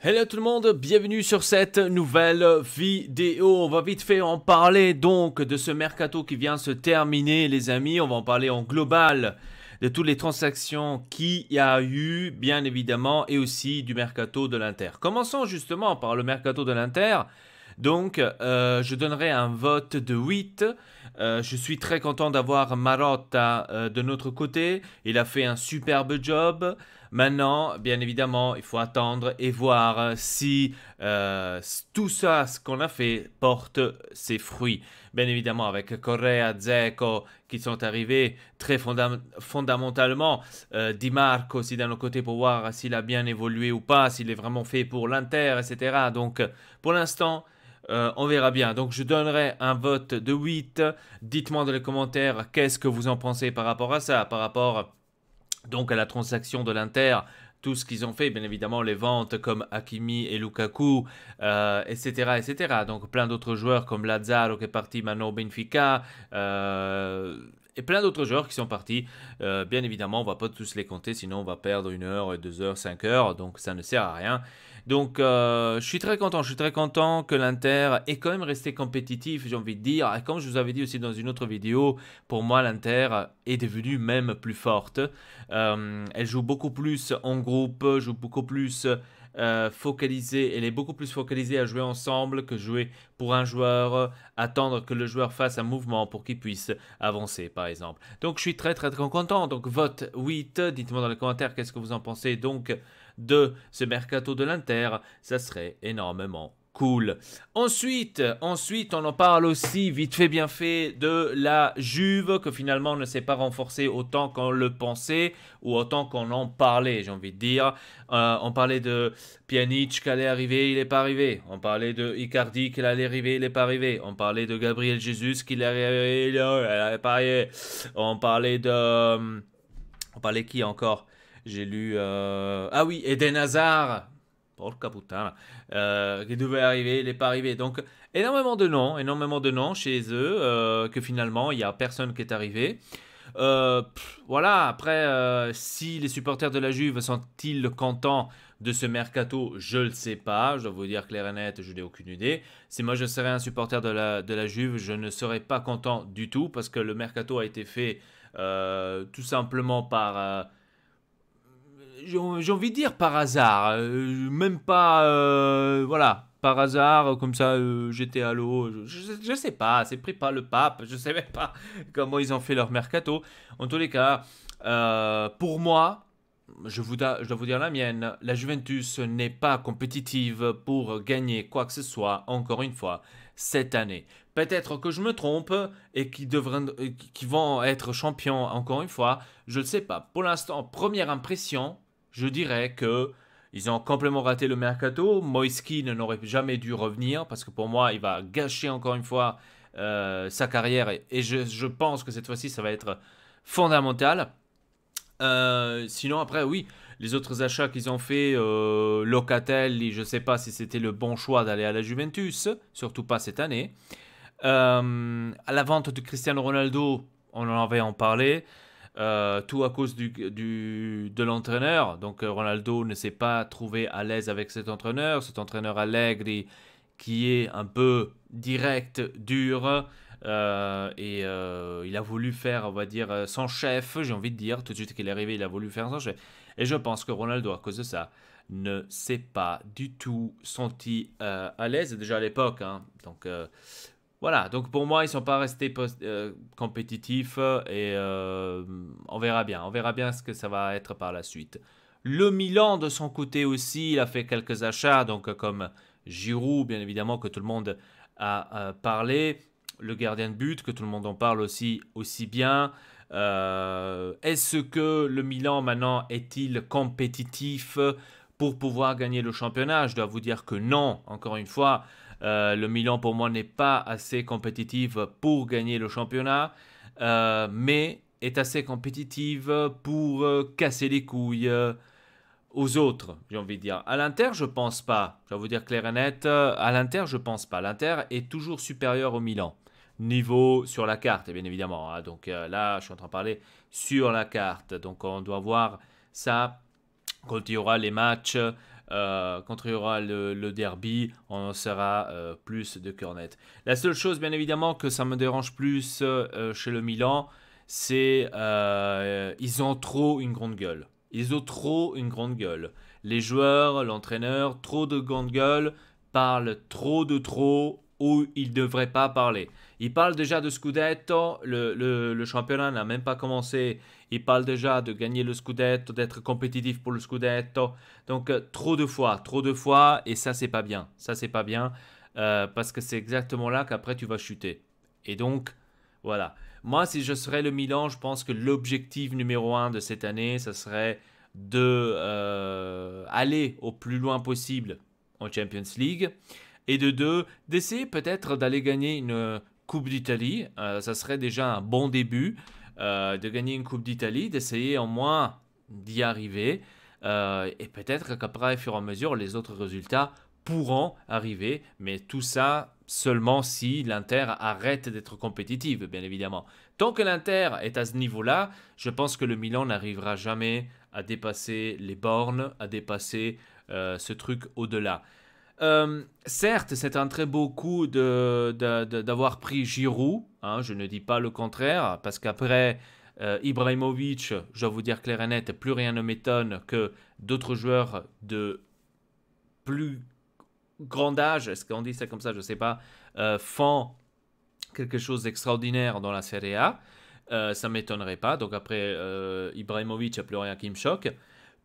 Hello tout le monde, bienvenue sur cette nouvelle vidéo. On va vite fait en parler donc de ce mercato qui vient se terminer les amis. On va en parler en global de toutes les transactions qu'il y a eu bien évidemment et aussi du mercato de l'Inter. Commençons justement par le mercato de l'Inter. Donc euh, je donnerai un vote de 8. Euh, je suis très content d'avoir Marotta euh, de notre côté. Il a fait un superbe job. Maintenant, bien évidemment, il faut attendre et voir euh, si euh, tout ça, ce qu'on a fait, porte ses fruits. Bien évidemment, avec Correa, zeco qui sont arrivés très fondamentalement. Euh, Di Marco aussi d'un côté pour voir s'il a bien évolué ou pas, s'il est vraiment fait pour l'Inter, etc. Donc, pour l'instant, euh, on verra bien. Donc je donnerai un vote de 8. Dites-moi dans les commentaires qu'est-ce que vous en pensez par rapport à ça, par rapport donc à la transaction de l'Inter, tout ce qu'ils ont fait, bien évidemment les ventes comme Hakimi et Lukaku, etc., euh, etc. Donc plein d'autres joueurs comme Lazaro qui est parti Benfica, euh, et plein d'autres joueurs qui sont partis. Euh, bien évidemment, on va pas tous les compter, sinon on va perdre une heure, deux heures, cinq heures, donc ça ne sert à rien. Donc, euh, je suis très content. Je suis très content que l'Inter ait quand même resté compétitif, j'ai envie de dire. Et comme je vous avais dit aussi dans une autre vidéo, pour moi, l'Inter est devenue même plus forte. Euh, elle joue beaucoup plus en groupe, joue beaucoup plus euh, focalisée, elle est beaucoup plus focalisée à jouer ensemble que jouer pour un joueur, euh, attendre que le joueur fasse un mouvement pour qu'il puisse avancer par exemple. Donc je suis très très très content, donc vote 8, dites-moi dans les commentaires qu'est-ce que vous en pensez donc de ce mercato de l'Inter, ça serait énormément cool. Ensuite, ensuite, on en parle aussi vite fait bien fait de la Juve que finalement ne s'est pas renforcée autant qu'on le pensait ou autant qu'on en parlait, j'ai envie de dire. Euh, on parlait de Pjanic qui allait arriver, il n'est pas arrivé. On parlait de Icardi qui allait arriver, il n'est pas arrivé. On parlait de Gabriel Jesus qui allait il n'est pas arrivé. On parlait de... Hum, on parlait qui encore J'ai lu... Euh, ah oui, Eden Hazard Porca puttana. Euh, qui devait arriver, il n'est pas arrivé. Donc, énormément de noms, énormément de noms chez eux, euh, que finalement, il n'y a personne qui est arrivé. Euh, voilà, après, euh, si les supporters de la Juve sont-ils contents de ce mercato, je le sais pas. Je dois vous dire clair et net, je n'ai aucune idée. Si moi je serais un supporter de la, de la Juve, je ne serais pas content du tout parce que le mercato a été fait tout simplement par j'ai envie de dire par hasard, euh, même pas, euh, voilà, par hasard, comme ça, euh, j'étais à l'eau, je, ne sais pas, c'est pris par le pape, je sais même pas comment ils ont fait leur mercato. En tous les cas, pour moi, je, vous je dois vous dire la mienne, la Juventus n'est pas compétitive pour gagner quoi que ce soit, encore une fois, cette année. Peut-être que je me trompe et qu'ils qui vont être champions encore une fois, je ne sais pas. Pour l'instant, première impression, je dirais que ils ont complètement raté le mercato. Moiski n'aurait jamais dû revenir parce que pour moi, il va gâcher encore une fois euh, sa carrière et, je, pense que cette fois-ci, ça va être fondamental. Euh, sinon, après, oui, les autres achats qu'ils ont fait, euh, Locatel, je ne sais pas si c'était le bon choix d'aller à la Juventus, surtout pas cette année. Euh, à la vente de Cristiano Ronaldo, on en avait en parlé. Euh, tout à cause du, de l'entraîneur. Donc euh, Ronaldo ne s'est pas trouvé à l'aise avec cet entraîneur. Cet entraîneur Allegri qui est un peu direct, dur. Euh, et il a voulu faire, on va dire, son chef, j'ai envie de dire, tout de suite qu'il est arrivé, il a voulu faire son chef. Et je pense que Ronaldo, à cause de ça, ne s'est pas du tout senti à l'aise, déjà à l'époque. Hein, donc voilà, donc pour moi, ils ne sont pas restés euh, compétitifs et euh, on verra bien. On verra bien ce que ça va être par la suite. Le Milan, de son côté aussi, a fait quelques achats, donc euh, comme Giroud, bien évidemment, que tout le monde a parlé. Le gardien de but, que tout le monde en parle aussi, aussi bien. Est-ce que le Milan, maintenant, est-il compétitif pour pouvoir gagner le championnat Je dois vous dire que non, encore une fois. Euh, le Milan, pour moi, n'est pas assez compétitive pour gagner le championnat, euh, mais est assez compétitive pour euh, casser les couilles aux autres, j'ai envie de dire. À l'Inter, je pense pas. Je vais vous dire clair et net, à l'Inter, je pense pas. L'Inter est toujours supérieur au Milan. Niveau sur la carte, bien évidemment. Hein. Donc là, je suis en train de parler sur la carte. Donc on doit voir ça quand il y aura les matchs euh, quand il y aura le, derby, on en sera euh, plus de cœur La seule chose, bien évidemment, que ça me dérange plus euh, chez le Milan, c'est ils ont trop une grande gueule. Ils ont trop une grande gueule. Les joueurs, l'entraîneur, trop de grande gueule, parlent trop de trop où il ne devrait pas parler. Il parle déjà de Scudetto, le, le, championnat n'a même pas commencé. Il parle déjà de gagner le Scudetto, d'être compétitif pour le Scudetto. Donc euh, trop de fois, trop de fois, et ça c'est pas bien. Ça c'est pas bien, euh, parce que c'est exactement là qu'après tu vas chuter. Et donc, voilà. Moi, si je serais le Milan, je pense que l'objectif numéro un de cette année, ça serait de euh, aller au plus loin possible en Champions League et de deux, d'essayer peut-être d'aller gagner une euh, Coupe d'Italie. Euh, ça serait déjà un bon début euh, de gagner une Coupe d'Italie, d'essayer au moins d'y arriver. et peut-être qu'après, au fur et à mesure, les autres résultats pourront arriver, mais tout ça seulement si l'Inter arrête d'être compétitive, bien évidemment. Tant que l'Inter est à ce niveau-là, je pense que le Milan n'arrivera jamais à dépasser les bornes, à dépasser ce truc au-delà. Euh, certes, c'est un très beau coup d'avoir pris Giroud, hein, je ne dis pas le contraire, parce qu'après euh, Ibrahimovic, je vais vous dire clair et net, plus rien ne m'étonne que d'autres joueurs de plus grand âge, est-ce qu'on dit ça comme ça, je ne sais pas, euh, font quelque chose d'extraordinaire dans la Serie A. ça m'étonnerait pas, donc après Ibrahimovic, il n'y a plus rien qui me choque.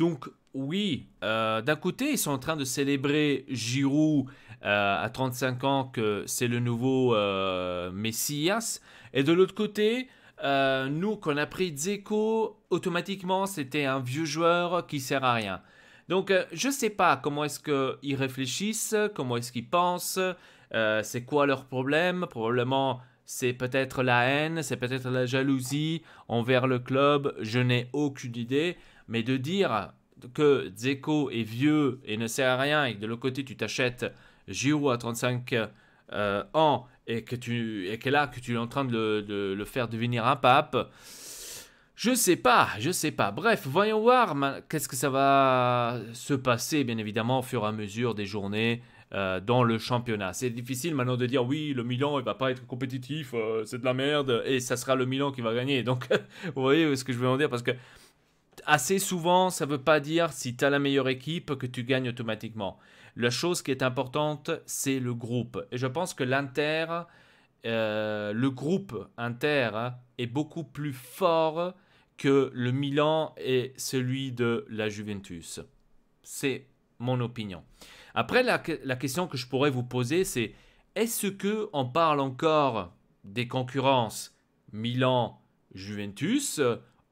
Donc oui, euh, d'un côté, ils sont en train de célébrer Giroud euh, à 35 ans que c'est le nouveau euh, Messias. Et de l'autre côté, nous, qu'on a pris Dzeko, automatiquement, c'était un vieux joueur qui sert à rien. Donc, je ne sais pas comment est-ce qu'ils réfléchissent, comment est-ce qu'ils pensent, c'est quoi leur problème. Probablement, c'est peut-être la haine, c'est peut-être la jalousie envers le club, je n'ai aucune idée mais de dire que Zeko est vieux et ne sert à rien et que de l'autre côté tu t'achètes Giroud à 35 euh, ans et que tu et là que tu es en train de le, de le, faire devenir un pape. Je sais pas, je sais pas. Bref, voyons voir qu'est-ce que ça va se passer, bien évidemment, au fur et à mesure des journées euh, dans le championnat. C'est difficile maintenant de dire oui, le Milan, il va pas être compétitif, euh, c'est de la merde, et ça sera le Milan qui va gagner. Donc, vous voyez ce que je veux en dire, parce que assez souvent, ça ne veut pas dire si tu as la meilleure équipe que tu gagnes automatiquement. La chose qui est importante, c'est le groupe. Et je pense que l'Inter, euh, le groupe Inter est beaucoup plus fort que le Milan et celui de la Juventus. C'est mon opinion. Après, la, la, question que je pourrais vous poser, c'est est-ce que on parle encore des concurrences Milan-Juventus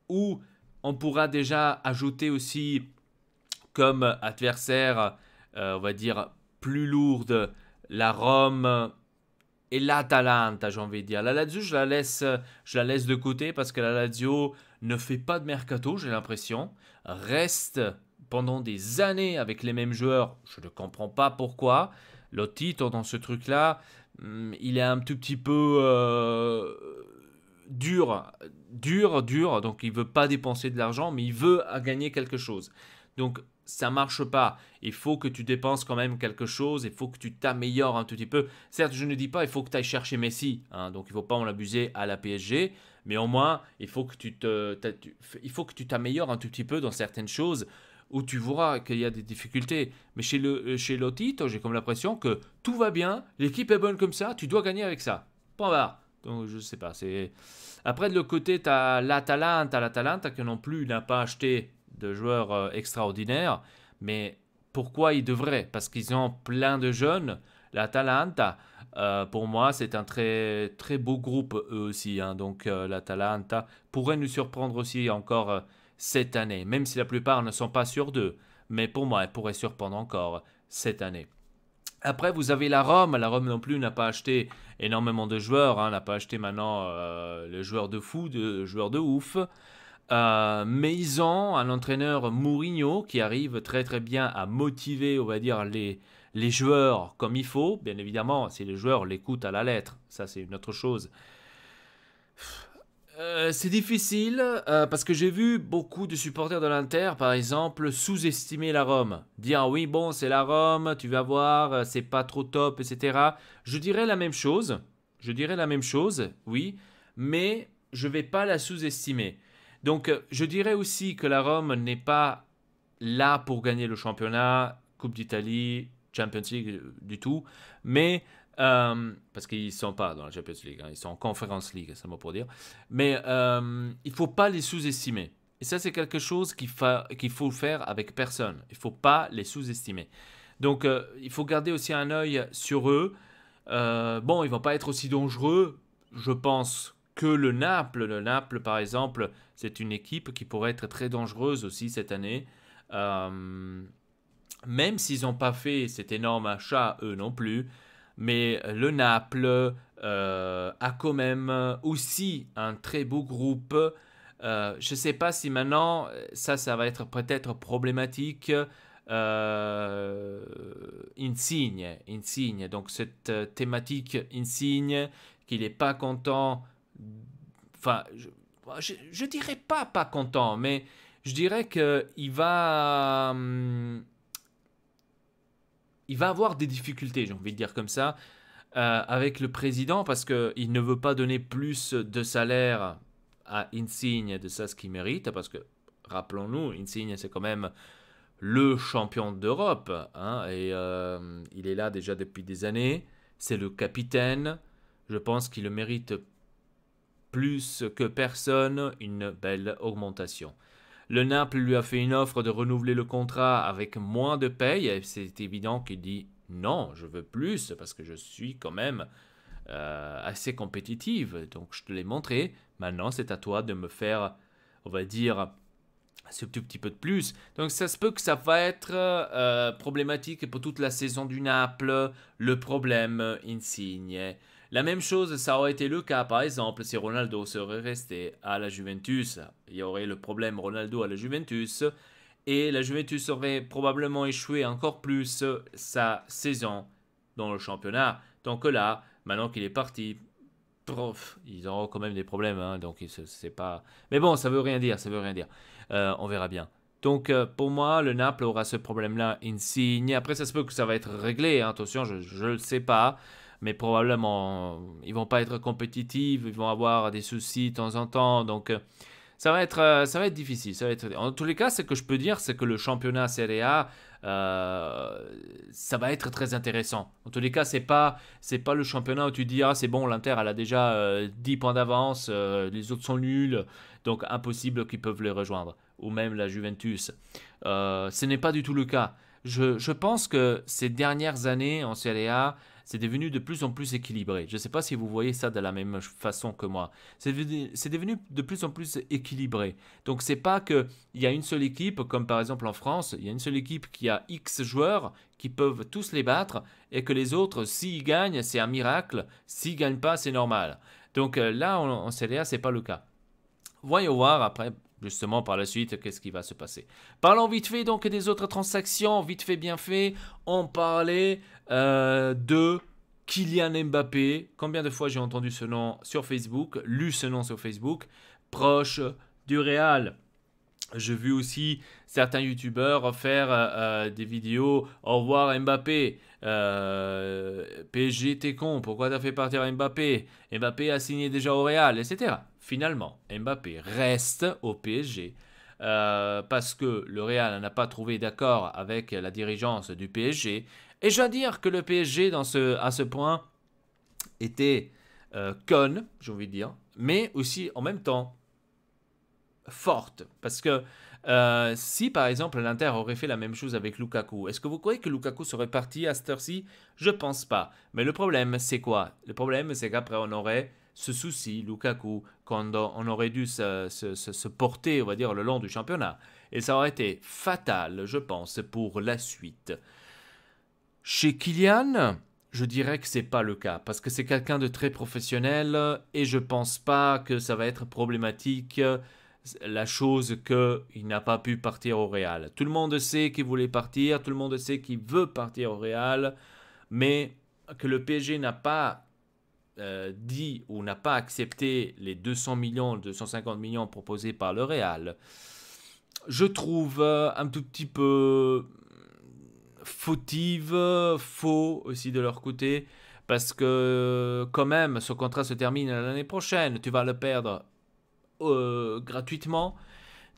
ou on pourra déjà ajouter aussi comme adversaire, euh, on va dire, plus lourde, la Rome et l'Atalanta, j'ai envie de dire. La Lazio, je la laisse, je la laisse de côté parce que la Lazio ne fait pas de mercato, j'ai l'impression. Reste pendant des années avec les mêmes joueurs. Je ne comprends pas pourquoi. Le titre dans ce truc-là, hmm, il est un tout petit peu euh, dur, dur, dur. Donc il veut pas dépenser de l'argent, mais il veut gagner quelque chose. Donc ça marche pas. Il faut que tu dépenses quand même quelque chose, il faut que tu t'améliores un tout petit peu. Certes, je ne dis pas il faut que tu ailles chercher Messi, hein, donc il ne faut pas en abuser à la PSG, mais au moins il faut que tu il faut que tu t'améliores un tout petit peu dans certaines choses où tu verras qu'il y a des difficultés. Mais chez, le, euh, chez j'ai comme l'impression que tout va bien, l'équipe est bonne comme ça, tu dois gagner avec ça. Point barre. Donc je sais pas. après de l'autre côté, tu as l'Atalanta, l'Atalanta que non plus n'a pas acheté de joueurs euh, extraordinaires, mais pourquoi ils devraient Parce qu'ils ont plein de jeunes. L'Atalanta, euh, pour moi, c'est un très très beau groupe eux aussi. Hein. Donc euh, l'Atalanta pourrait nous surprendre aussi encore cette année, même si la plupart ne sont pas sur d'eux. Mais pour moi, elle pourrait surprendre encore cette année. Après, vous avez la Rome. La Rome non plus n'a pas acheté énormément de joueurs. Hein, n'a pas acheté maintenant euh, les joueurs de fou, de joueurs de ouf. Euh, mais ils ont un entraîneur Mourinho qui arrive très très bien à motiver, on va dire, les, les joueurs comme il faut. Bien évidemment, si les joueurs l'écoutent à la lettre, ça c'est une autre chose. Euh, c'est difficile euh, parce que j'ai vu beaucoup de supporters de l'Inter, par exemple, sous-estimer la Rome. Dire oui, bon, c'est la Rome, tu vas voir, euh, c'est pas trop top, etc. Je dirais la même chose. Je dirais la même chose, oui, mais je vais pas la sous-estimer. Donc, je dirais aussi que la Rome n'est pas là pour gagner le championnat, Coupe d'Italie, Champions League du tout, mais euh, parce qu'ils ne sont pas dans la Champions League, hein. ils sont en Conference League, c'est le mot pour dire. Mais euh, il ne faut pas les sous-estimer. Et ça, c'est quelque chose qu'il, faut faire avec personne. Il ne faut pas les sous-estimer. Donc, euh, il faut garder aussi un œil sur eux. bon, ils ne vont pas être aussi dangereux, je pense, que le Naples. Le Naples, par exemple, c'est une équipe qui pourrait être très dangereuse aussi cette année. même s'ils n'ont pas fait cet énorme achat, eux non plus, mais le Naples euh, a quand même aussi un très beau groupe. Euh, je ne sais pas si maintenant, ça, ça va être peut-être problématique. Euh, insigne, insigne. Donc cette thématique insigne, qu'il n'est pas content. Enfin, je, ne dirais pas pas content, mais je dirais qu'il va. Hum, il va avoir des difficultés, j'ai envie de dire comme ça, euh, avec le président parce qu'il ne veut pas donner plus de salaire à Insigne de ça ce qu'il mérite parce que, rappelons-nous, Insigne c'est quand même le champion d'Europe hein, et euh, il est là déjà depuis des années, c'est le capitaine, je pense qu'il mérite plus que personne une belle augmentation. Le Naples lui a fait une offre de renouveler le contrat avec moins de paye, et c'est évident qu'il dit non, je veux plus, parce que je suis quand même euh, assez compétitive, donc je te l'ai montré, maintenant c'est à toi de me faire, on va dire, ce tout petit peu de plus. Donc ça se peut que ça va être euh, problématique pour toute la saison du Naples, le problème euh, Insigne. La même chose, ça aurait été le cas, par exemple, si Ronaldo serait resté à la Juventus. Il y aurait le problème Ronaldo à la Juventus. Et la Juventus aurait probablement échoué encore plus sa saison dans le championnat. Tant que là, maintenant qu'il est parti, ils auront quand même des problèmes. Hein. donc, c'est pas. Mais bon, ça veut rien dire, ça veut rien dire. Euh, on verra bien. Donc euh, pour moi, le Naples aura ce problème-là insigne. Après, ça se peut que ça va être réglé. Hein. Attention, je ne le sais pas mais probablement ils vont pas être compétitifs, ils vont avoir des soucis de temps en temps, donc euh, ça va être euh, ça va être difficile. Ça va être... En tous les cas, ce que je peux dire, c'est que le championnat Serie A, euh, ça va être très intéressant. En tous les cas, c'est pas c'est pas le championnat où tu dis ah, c'est bon, l'Inter elle a déjà 10 points d'avance, les autres sont nuls, donc impossible qu'ils peuvent les rejoindre ou même la Juventus. ce n'est pas du tout le cas je, pense que ces dernières années en Serie c'est devenu de plus en plus équilibré. Je ne sais pas si vous voyez ça de la même façon que moi. C'est devenu de plus en plus équilibré. Donc ce n'est pas qu'il y a une seule équipe, comme par exemple en France, il y a une seule équipe qui a X joueurs qui peuvent tous les battre et que les autres, s'ils gagnent, c'est un miracle. S'ils gagnent pas, c'est normal. Donc euh, là, en, en ce A, c'est pas le cas. Voyons voir après justement par la suite qu'est-ce qui va se passer. Parlons vite fait donc des autres transactions, vite fait bien fait, on parlait euh, de Kylian Mbappé, combien de fois j'ai entendu ce nom sur Facebook, lu ce nom sur Facebook, proche du Real. J'ai vu aussi certains youtubeurs faire euh, euh, des vidéos Au revoir Mbappé, euh, PSG t'es con, pourquoi t'as fait partir Mbappé Mbappé a signé déjà au Real, etc. Finalement, Mbappé reste au PSG euh, parce que le Real n'a pas trouvé d'accord avec la dirigeance du PSG. Et je dois dire que le PSG, dans ce, à ce point, était euh, conne, j'ai envie de dire, mais aussi en même temps forte. Parce que euh, si par exemple l'Inter aurait fait la même chose avec Lukaku, est-ce que vous croyez que Lukaku serait parti à cette heure Je pense pas. Mais le problème, c'est quoi Le problème, c'est qu'après, on aurait ce souci, Lukaku, quand on aurait dû se, se, se, porter, on va dire, le long du championnat. Et ça aurait été fatal, je pense, pour la suite. Chez Kylian, je dirais que c'est pas le cas, parce que c'est quelqu'un de très professionnel, et je ne pense pas que ça va être problématique la chose qu'il n'a pas pu partir au Real. Tout le monde sait qu'il voulait partir, tout le monde sait qu'il veut partir au Real, mais que le PSG n'a pas euh, dit ou n'a pas accepté les 200 millions, 250 millions proposés par le Real, je trouve euh, un tout petit peu euh, fautive, faux aussi de leur côté, parce que quand même, ce contrat se termine l'année prochaine, tu vas le perdre gratuitement.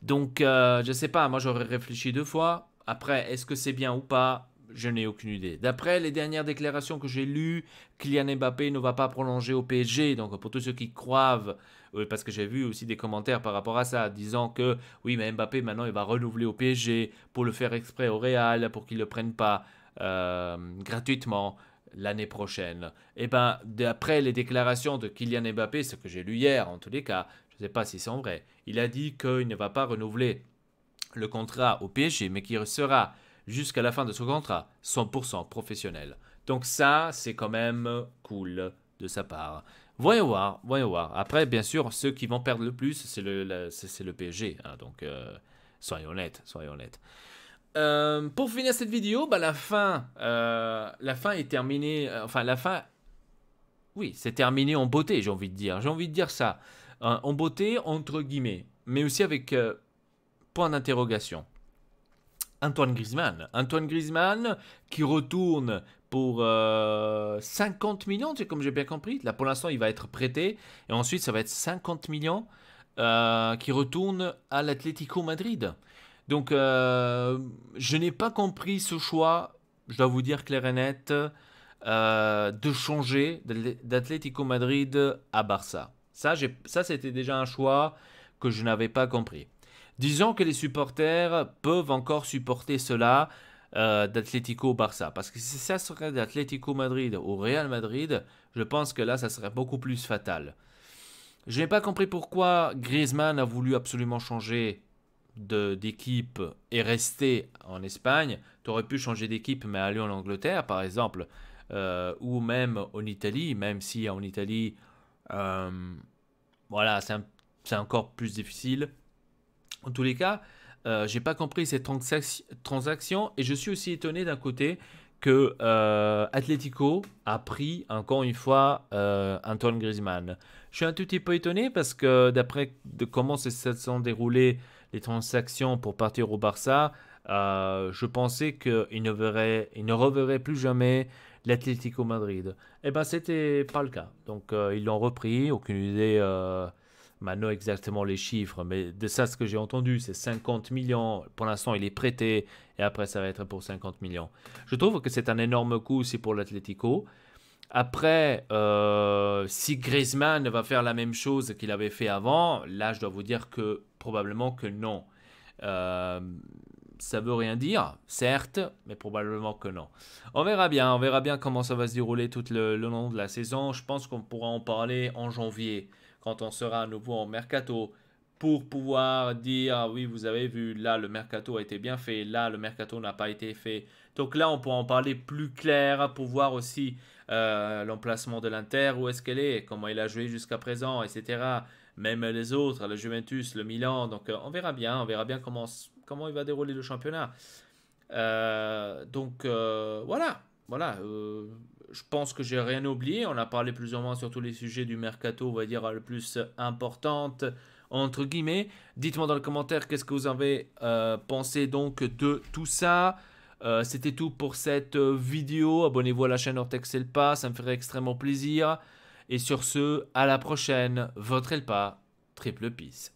Donc, je je sais pas, moi j'aurais réfléchi deux fois. Après, est-ce que c'est bien ou pas je n'ai aucune idée. D'après les dernières déclarations que j'ai lues, Kylian Mbappé ne va pas prolonger au PSG. Donc pour tous ceux qui croivent, euh, parce que j'ai vu aussi des commentaires par rapport à ça, disant que oui, mais Mbappé maintenant il va renouveler au PSG pour le faire exprès au Real, pour qu'il ne le prenne pas euh, gratuitement l'année prochaine. Et eh ben d'après les déclarations de Kylian Mbappé, ce que j'ai lu hier en tous les cas, je ne sais pas si c'est vrai, il a dit qu'il ne va pas renouveler le contrat au PSG, mais qu'il sera jusqu'à la fin de son contrat, 100% professionnel. Donc ça, c'est quand même cool de sa part. Voyons voir, voyons voir. Après, bien sûr, ceux qui vont perdre le plus, c'est le, c'est, le PSG. Hein, donc, euh, soyons honnêtes, soyons honnêtes. Euh, pour finir cette vidéo, bah, la fin, euh, la fin est terminée. Euh, enfin, la fin, oui, c'est terminé en beauté. J'ai envie de dire, j'ai envie de dire ça, hein, en beauté entre guillemets, mais aussi avec point d'interrogation. Antoine Griezmann. Antoine Griezmann qui retourne pour 50 euh, millions, comme j'ai bien compris. Là, pour l'instant, il va être prêté. Et ensuite, ça va être 50 millions euh, qui retournent à l'Atlético Madrid. Donc, euh, je n'ai pas compris ce choix, je dois vous dire clair et de changer d'Atlético Madrid à Barça. Ça, ça c'était déjà un choix que je n'avais pas compris. Disons que les supporters peuvent encore supporter cela euh, d'Atlético Barça. Parce que si ça serait d'Atlético Madrid au Real Madrid, je pense que là, ça serait beaucoup plus fatal. Je n'ai pas compris pourquoi Griezmann a voulu absolument changer d'équipe et rester en Espagne. Tu aurais pu changer d'équipe mais aller en Angleterre, par exemple, euh, ou même en Italie, même si en Italie, euh, voilà, c'est encore plus difficile. En tous les cas, euh, j'ai pas compris ces transaction transactions et je suis aussi étonné d'un côté que euh, Atletico a pris encore une fois euh, Antoine Griezmann. Je suis un tout petit peu étonné parce que d'après comment se sont déroulées les transactions pour partir au Barça, euh, je pensais qu'il ne, verrait, il ne reverrait plus jamais l'Atlético Madrid. Et eh ben c'était pas le cas. Donc euh, ils l'ont repris, aucune idée euh, Maintenant, exactement les chiffres, mais de ça, ce que j'ai entendu, c'est 50 millions. Pour l'instant, il est prêté et après, ça va être pour 50 millions. Je trouve que c'est un énorme coup aussi pour l'Atlético. Après, euh, si Griezmann va faire la même chose qu'il avait fait avant, là, je dois vous dire que probablement que non. Euh, ça veut rien dire, certes, mais probablement que non. On verra bien, on verra bien comment ça va se dérouler tout le long de la saison. Je pense qu'on pourra en parler en janvier quand on sera à nouveau en mercato pour pouvoir dire ah oui vous avez vu là le mercato a été bien fait là le mercato n'a pas été fait donc là on pourra en parler plus clair pour voir aussi euh, l'emplacement de l'Inter où est-ce qu'elle est comment il a joué jusqu'à présent etc même les autres la Juventus le Milan donc euh, on verra bien on verra bien comment comment il va dérouler le championnat euh, donc voilà voilà je pense que j'ai rien oublié. On a parlé plus ou moins sur tous les sujets du mercato, on va dire, euh, le plus euh, importante, entre guillemets. Dites-moi dans le commentaires qu'est-ce que vous avez euh, pensé donc de tout ça. C'était tout pour cette vidéo. Abonnez-vous à la chaîne Ortex Elpa, ça me ferait extrêmement plaisir. Et sur ce, à la prochaine. Votre Elpa, triple peace.